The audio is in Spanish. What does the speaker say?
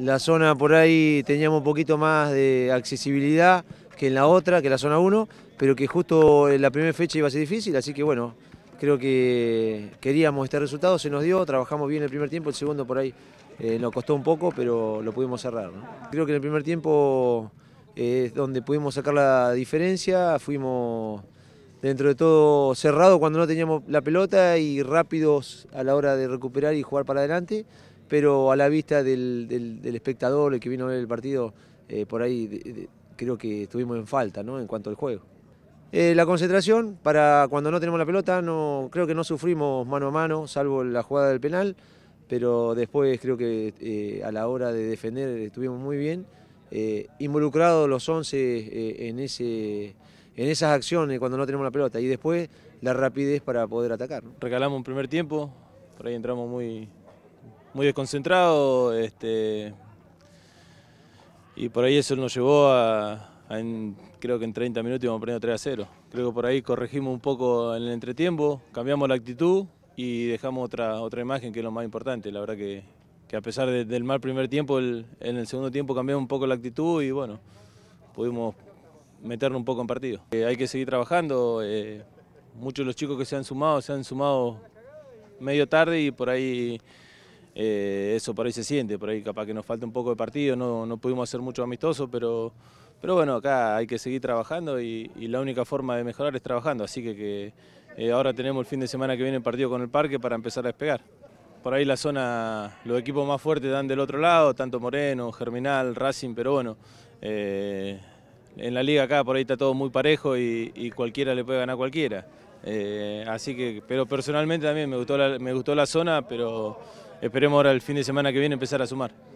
la zona por ahí teníamos un poquito más de accesibilidad que en la otra, que la zona 1, pero que justo en eh, la primera fecha iba a ser difícil, así que bueno, creo que queríamos este resultado, se nos dio, trabajamos bien el primer tiempo, el segundo por ahí eh, nos costó un poco, pero lo pudimos cerrar. Creo que en el primer tiempo eh, es donde pudimos sacar la diferencia, fuimos dentro de todo cerrado cuando no teníamos la pelota y rápidos a la hora de recuperar y jugar para adelante pero a la vista del, espectador, el que vino a ver el partido, eh, por ahí creo que estuvimos en falta ¿no? en cuanto al juego. Eh, la concentración para cuando no tenemos la pelota, no, creo que no sufrimos mano a mano, salvo la jugada del penal, pero después creo que eh, a la hora de defender estuvimos muy bien. involucrados los 11 en, ese, en esas acciones cuando no tenemos la pelota y después la rapidez para poder atacar. Recalamos un primer tiempo, por ahí entramos muy, muy desconcentrado. Este, y por ahí eso nos llevó a, creo que en 30 minutos íbamos perdiendo 3 a 0. Creo que por ahí corregimos un poco en el entretiempo, cambiamos la actitud y dejamos otra, otra imagen que es lo más importante. La verdad que, a pesar del mal primer tiempo, en el segundo tiempo cambiamos un poco la actitud y bueno, pudimos meternos un poco en partido. Eh, hay que seguir trabajando. Eh, muchos de los chicos que se han sumado, se han sumado medio tarde y por ahí eh, eso por ahí se siente, por ahí capaz que nos falta un poco de partido, no, pudimos hacer mucho amistoso, pero, bueno, acá hay que seguir trabajando y, la única forma de mejorar es trabajando, así que, eh, ahora tenemos el fin de semana que viene el partido con el Parque para empezar a despegar. Por ahí la zona, los equipos más fuertes dan del otro lado, tanto Moreno, Germinal, Racing, pero bueno, eh, en la liga acá por ahí está todo muy parejo y, y cualquiera le puede ganar a cualquiera. Eh, así que, pero personalmente también me gustó, la, me gustó la zona, pero esperemos ahora el fin de semana que viene empezar a sumar.